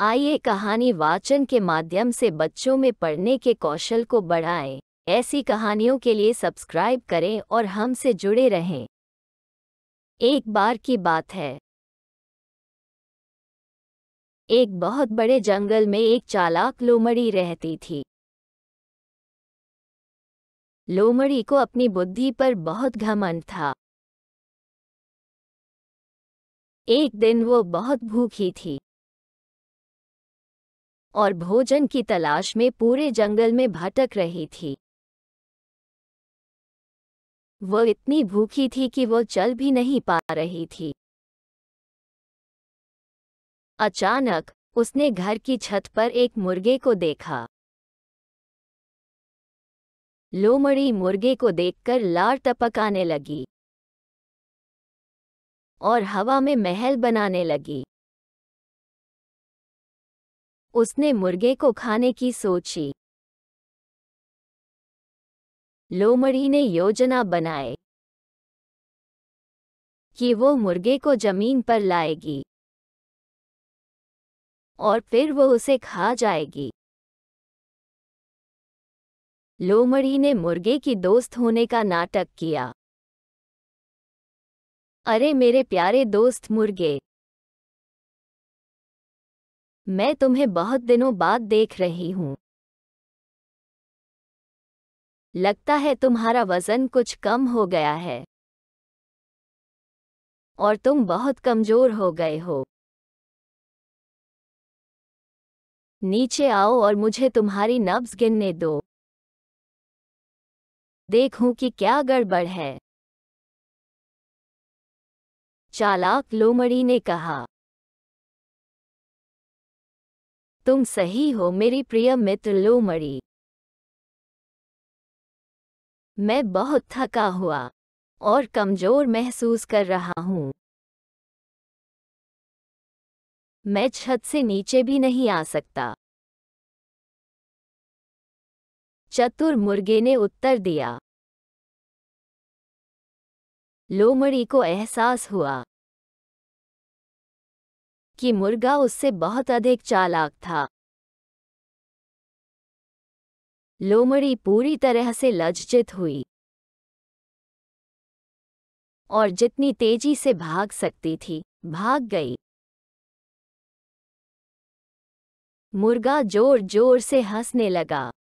आइए कहानी वाचन के माध्यम से बच्चों में पढ़ने के कौशल को बढ़ाएं। ऐसी कहानियों के लिए सब्सक्राइब करें और हमसे जुड़े रहें एक बार की बात है एक बहुत बड़े जंगल में एक चालाक लोमड़ी रहती थी लोमड़ी को अपनी बुद्धि पर बहुत घमंड था एक दिन वो बहुत भूखी थी और भोजन की तलाश में पूरे जंगल में भटक रही थी वह इतनी भूखी थी कि वह चल भी नहीं पा रही थी अचानक उसने घर की छत पर एक मुर्गे को देखा लोमड़ी मुर्गे को देखकर लार टपकाने लगी और हवा में महल बनाने लगी उसने मुर्गे को खाने की सोची लोमड़ी ने योजना बनाए कि वो मुर्गे को जमीन पर लाएगी और फिर वो उसे खा जाएगी लोमड़ी ने मुर्गे की दोस्त होने का नाटक किया अरे मेरे प्यारे दोस्त मुर्गे मैं तुम्हें बहुत दिनों बाद देख रही हूँ लगता है तुम्हारा वजन कुछ कम हो गया है और तुम बहुत कमजोर हो गए हो नीचे आओ और मुझे तुम्हारी नब्ज गिनने दो देखूं कि क्या गड़बड़ है चालाक लोमड़ी ने कहा तुम सही हो मेरी प्रिय मित्र लोमड़ी मैं बहुत थका हुआ और कमजोर महसूस कर रहा हूं मैं छत से नीचे भी नहीं आ सकता चतुर मुर्गे ने उत्तर दिया लोमड़ी को एहसास हुआ कि मुर्गा उससे बहुत अधिक चालाक था लोमड़ी पूरी तरह से लज्जित हुई और जितनी तेजी से भाग सकती थी भाग गई मुर्गा जोर जोर से हंसने लगा